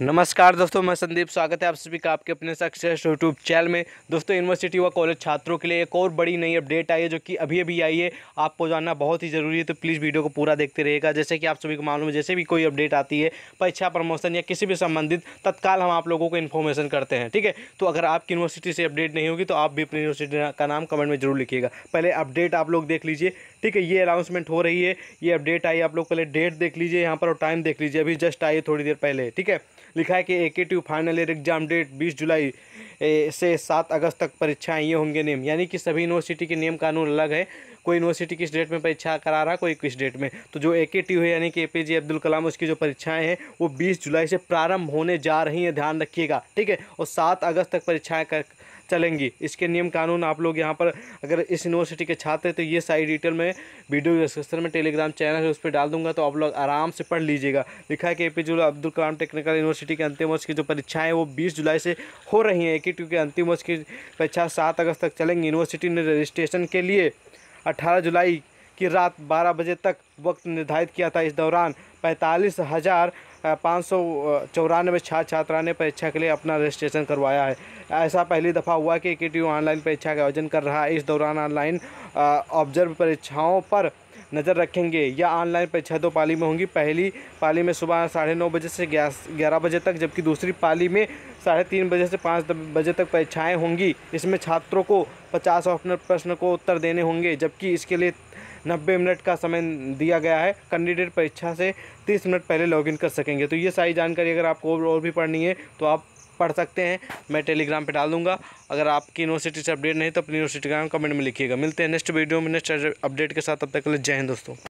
नमस्कार दोस्तों मैं संदीप स्वागत है आप सभी का आपके अपने सक्सेस यूट्यूब चैनल में दोस्तों यूनिवर्सिटी व कॉलेज छात्रों के लिए एक और बड़ी नई अपडेट आई है जो कि अभी अभी आई है आपको जानना बहुत ही ज़रूरी है तो प्लीज़ वीडियो को पूरा देखते रहेगा जैसे कि आप सभी को मालूम है जैसे भी कोई अपडेट आती है परीक्षा प्रमोशन या किसी भी संबंधित तत्काल हम आप लोगों को इन्फॉर्मेशन करते हैं ठीक है तो अगर आपकी यूनिवर्सिटी से अपडेट नहीं होगी तो आप भी अपनी यूनिवर्सिटी का नाम कमेंट में जरूर लिखिएगा पहले अपडेट आप लोग देख लीजिए ठीक है ये अनाउंसमेंट हो रही है ये अपडेट आई आप लोग पहले डेट देख लीजिए यहाँ पर और टाइम देख लीजिए अभी जस्ट आई थोड़ी देर पहले ठीक है लिखा है कि A K T final year exam date बीस जुलाई से सात अगस्त तक परीक्षाएँ ये होंगे नेम यानी कि सभी यूनिवर्सिटी के नियम कानून अलग है कोई यूनिवर्सिटी किस डेट में परीक्षा करा रहा है कोई किस डेट में तो जो ए के टी है यानी कि ए पी जे अब्दुल कलाम उसकी जो परीक्षाएं हैं वो बीस जुलाई से प्रारंभ होने जा रही हैं ध्यान रखिएगा ठीक है और सात अगस्त तक परीक्षाएँ कर चलेंगी इसके नियम कानून आप लोग यहाँ पर अगर इस यूनिवर्सिटी के छात्र हैं तो ये सारी डिटेल में वीडियो डिस्क्रिप्शन में टेलीग्राम चैनल है उस पर डाल दूंगा तो आप लोग आराम से पढ़ लीजिएगा लिखा है कि A P Abdul Kalam technical university के अंतिम वर्ष की जो परीक्षाएँ वो बीस जुलाई से हो रही हैं कि क्योंकि अंतिम वर्ष की परीक्षा सात अगस्त तक चलेंगी यूनिवर्सिटी ने रजिस्ट्रेशन के लिए अट्ठारह जुलाई की रात बारह बजे तक वक्त निर्धारित किया था इस दौरान पैंतालीस हज़ार पाँच सौ चौरानवे छात्र छात्रा ने परीक्षा के लिए अपना रजिस्ट्रेशन करवाया है ऐसा पहली दफ़ा हुआ कि के e ऑनलाइन परीक्षा का आयोजन कर रहा है इस दौरान ऑनलाइन ऑब्जर्व परीक्षाओं पर नज़र रखेंगे या ऑनलाइन परीक्षा दो पाली में होंगी पहली पाली में सुबह साढ़े नौ बजे से ग्यारह बजे तक जबकि दूसरी पाली में साढ़े तीन बजे से पाँच बजे तक परीक्षाएँ होंगी इसमें छात्रों को पचास ऑप्शनल प्रश्न को उत्तर देने होंगे जबकि इसके लिए नब्बे मिनट का समय दिया गया है कैंडिडेट परीक्षा से तीस मिनट पहले लॉगिन कर सकेंगे तो ये सारी जानकारी अगर आपको और भी पढ़नी है तो आप पढ़ सकते हैं मैं टेलीग्राम पे डाल दूंगा अगर आपकी यूनिवर्सिटी से अपडेट नहीं तो अपनी यूनिवर्सिटी का कमेंट में लिखिएगा मिलते हैं नेक्स्ट वीडियो में नेक्स्ट अपडेट के साथ अब तक के लिए जय हिंद दोस्तों